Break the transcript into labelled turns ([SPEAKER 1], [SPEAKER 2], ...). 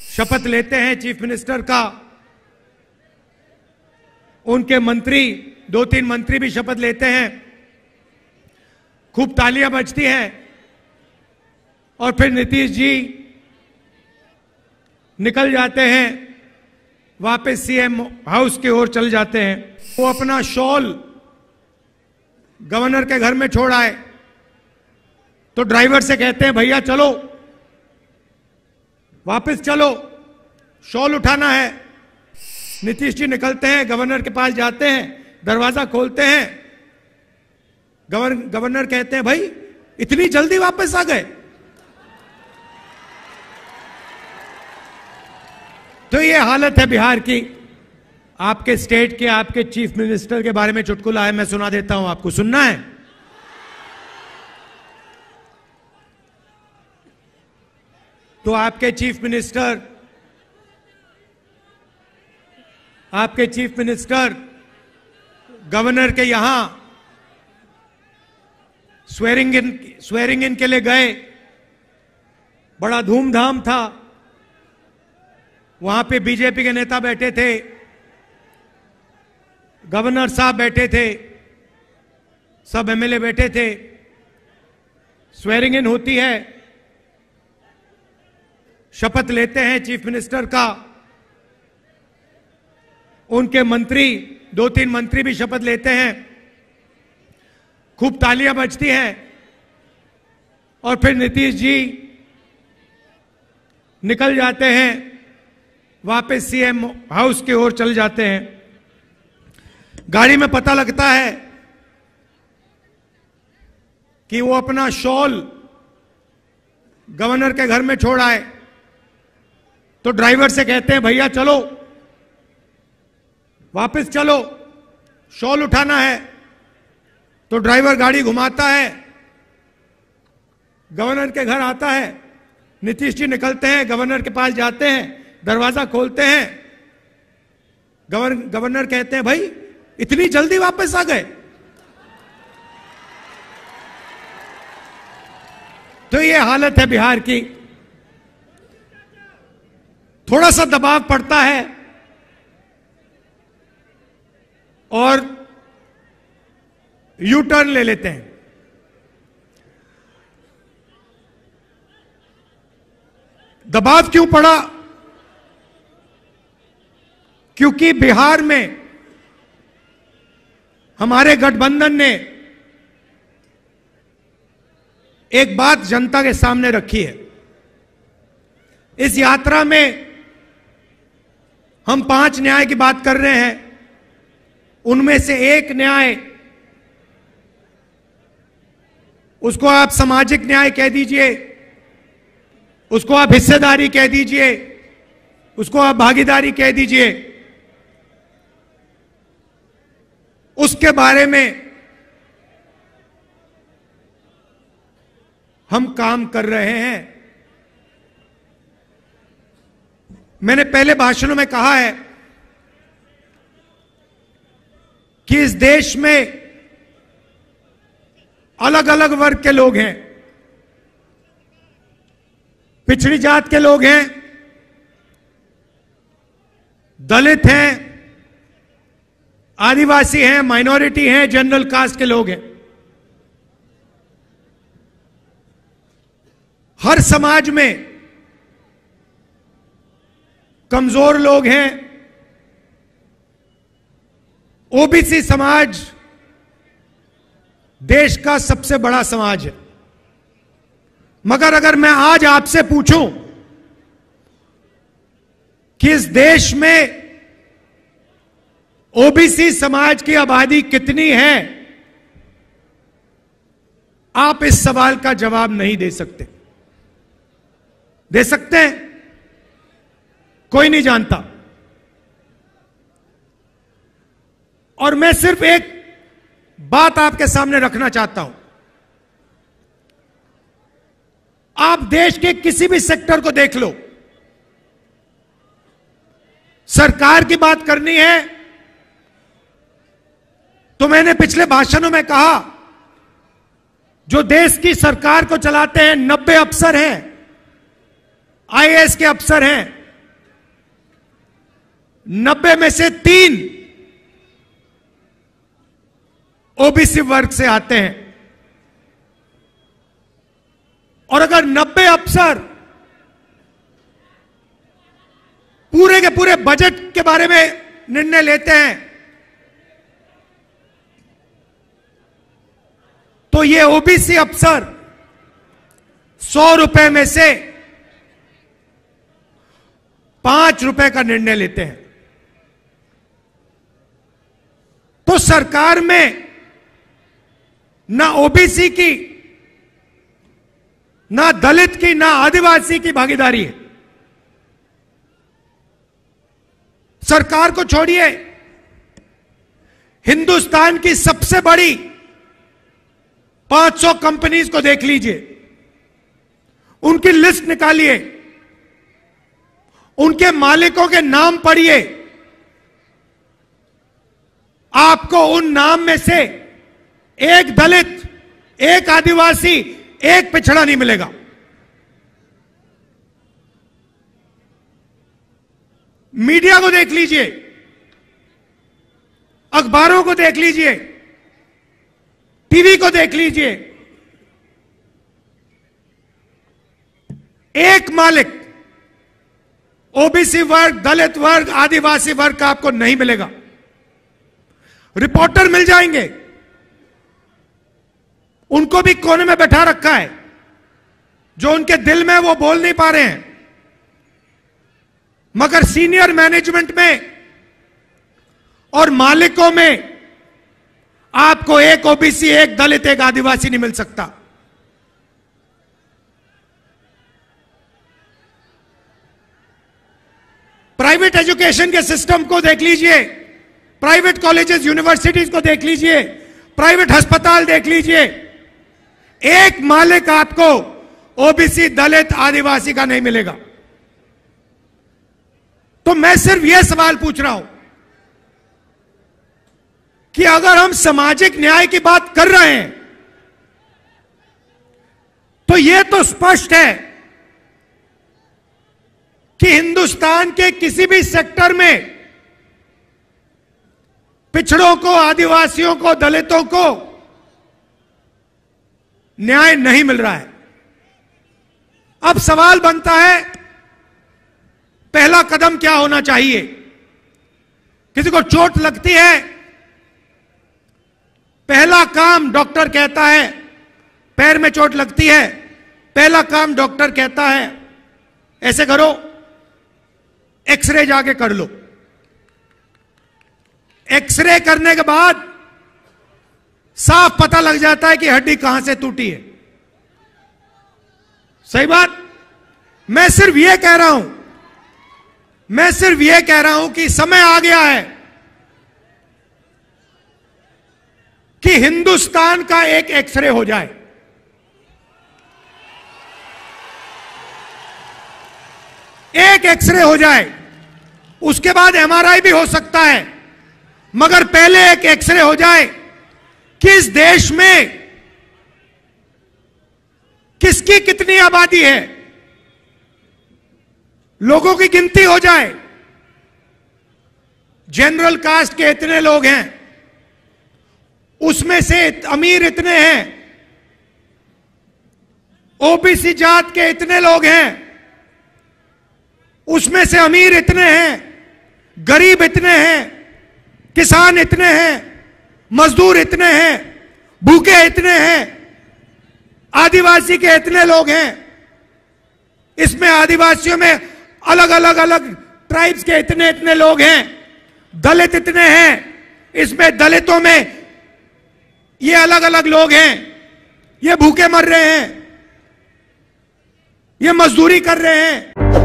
[SPEAKER 1] शपथ लेते हैं चीफ मिनिस्टर का उनके मंत्री दो तीन मंत्री भी शपथ लेते हैं खूब तालियां बजती हैं और फिर नीतीश जी निकल जाते हैं वापस सीएम हाउस की ओर चल जाते हैं वो अपना शॉल गवर्नर के घर में छोड़ आए तो ड्राइवर से कहते हैं भैया चलो वापस चलो शॉल उठाना है नीतीश जी निकलते हैं गवर्नर के पास जाते हैं दरवाजा खोलते हैं गवर्न गवर्नर कहते हैं भाई इतनी जल्दी वापस आ गए तो ये हालत है बिहार की आपके स्टेट के आपके चीफ मिनिस्टर के बारे में चुटकुला है मैं सुना देता हूं आपको सुनना है तो आपके चीफ मिनिस्टर आपके चीफ मिनिस्टर गवर्नर के यहां स्वेरिंग इन स्वेरिंग इन के लिए गए बड़ा धूमधाम था वहां पे बीजेपी के नेता बैठे थे गवर्नर साहब बैठे थे सब एमएलए बैठे थे स्वेरिंग इन होती है शपथ लेते हैं चीफ मिनिस्टर का उनके मंत्री दो तीन मंत्री भी शपथ लेते हैं खूब तालियां बजती हैं और फिर नीतीश जी निकल जाते हैं वापस सीएम हाउस की ओर चल जाते हैं गाड़ी में पता लगता है कि वो अपना शॉल गवर्नर के घर में छोड़ आए तो ड्राइवर से कहते हैं भैया चलो वापस चलो शॉल उठाना है तो ड्राइवर गाड़ी घुमाता है गवर्नर के घर आता है नीतीश जी निकलते हैं गवर्नर के पास जाते हैं दरवाजा खोलते हैं गवर्न गवर्नर कहते हैं भाई इतनी जल्दी वापस आ गए तो ये हालत है बिहार की थोड़ा सा दबाव पड़ता है और यू टर्न ले लेते हैं दबाव क्यों पड़ा क्योंकि बिहार में हमारे गठबंधन ने एक बात जनता के सामने रखी है इस यात्रा में हम पांच न्याय की बात कर रहे हैं उनमें से एक न्याय उसको आप सामाजिक न्याय कह दीजिए उसको आप हिस्सेदारी कह दीजिए उसको आप भागीदारी कह दीजिए उसके बारे में हम काम कर रहे हैं मैंने पहले भाषणों में कहा है कि इस देश में अलग अलग वर्ग के लोग हैं पिछड़ी जात के लोग हैं दलित हैं आदिवासी हैं माइनॉरिटी हैं जनरल कास्ट के लोग हैं हर समाज में कमजोर लोग हैं ओबीसी समाज देश का सबसे बड़ा समाज है मगर अगर मैं आज आपसे पूछूं कि इस देश में ओबीसी समाज की आबादी कितनी है आप इस सवाल का जवाब नहीं दे सकते दे सकते हैं कोई नहीं जानता और मैं सिर्फ एक बात आपके सामने रखना चाहता हूं आप देश के किसी भी सेक्टर को देख लो सरकार की बात करनी है तो मैंने पिछले भाषणों में कहा जो देश की सरकार को चलाते हैं नब्बे अफसर हैं आईएएस के अफसर हैं नब्बे में से तीन ओबीसी वर्ग से आते हैं और अगर नब्बे अफसर पूरे के पूरे बजट के बारे में निर्णय लेते हैं तो ये ओबीसी अफसर सौ रुपए में से पांच रुपए का निर्णय लेते हैं सरकार में ना ओबीसी की ना दलित की ना आदिवासी की भागीदारी है सरकार को छोड़िए हिंदुस्तान की सबसे बड़ी 500 कंपनीज को देख लीजिए उनकी लिस्ट निकालिए उनके मालिकों के नाम पढ़िए आपको उन नाम में से एक दलित एक आदिवासी एक पिछड़ा नहीं मिलेगा मीडिया को देख लीजिए अखबारों को देख लीजिए टीवी को देख लीजिए एक मालिक ओबीसी वर्ग दलित वर्ग आदिवासी वर्ग का आपको नहीं मिलेगा रिपोर्टर मिल जाएंगे उनको भी कोने में बैठा रखा है जो उनके दिल में वो बोल नहीं पा रहे हैं मगर सीनियर मैनेजमेंट में और मालिकों में आपको एक ओबीसी एक दलित एक आदिवासी नहीं मिल सकता प्राइवेट एजुकेशन के सिस्टम को देख लीजिए प्राइवेट कॉलेजेस यूनिवर्सिटीज को देख लीजिए प्राइवेट अस्पताल देख लीजिए एक मालिक आपको ओबीसी दलित आदिवासी का नहीं मिलेगा तो मैं सिर्फ यह सवाल पूछ रहा हूं कि अगर हम सामाजिक न्याय की बात कर रहे हैं तो यह तो स्पष्ट है कि हिंदुस्तान के किसी भी सेक्टर में पिछड़ों को आदिवासियों को दलितों को न्याय नहीं मिल रहा है अब सवाल बनता है पहला कदम क्या होना चाहिए किसी को चोट लगती है पहला काम डॉक्टर कहता है पैर में चोट लगती है पहला काम डॉक्टर कहता है ऐसे करो एक्सरे जाके कर लो एक्सरे करने के बाद साफ पता लग जाता है कि हड्डी कहां से टूटी है सही बात मैं सिर्फ यह कह रहा हूं मैं सिर्फ यह कह रहा हूं कि समय आ गया है कि हिंदुस्तान का एक एक्सरे हो जाए एक एक्सरे हो जाए उसके बाद एमआरआई भी हो सकता है मगर पहले एक एक्सरे हो जाए किस देश में किसकी कितनी आबादी है लोगों की गिनती हो जाए जनरल कास्ट के इतने लोग हैं उसमें से अमीर इतने हैं ओबीसी जात के इतने लोग हैं उसमें से अमीर इतने हैं गरीब इतने हैं किसान इतने हैं मजदूर इतने हैं भूखे इतने हैं आदिवासी के इतने लोग हैं इसमें आदिवासियों में अलग अलग अलग ट्राइब्स के इतने इतने लोग हैं दलित इतने हैं इसमें दलितों में ये अलग अलग लोग हैं ये भूखे मर रहे हैं ये मजदूरी कर रहे हैं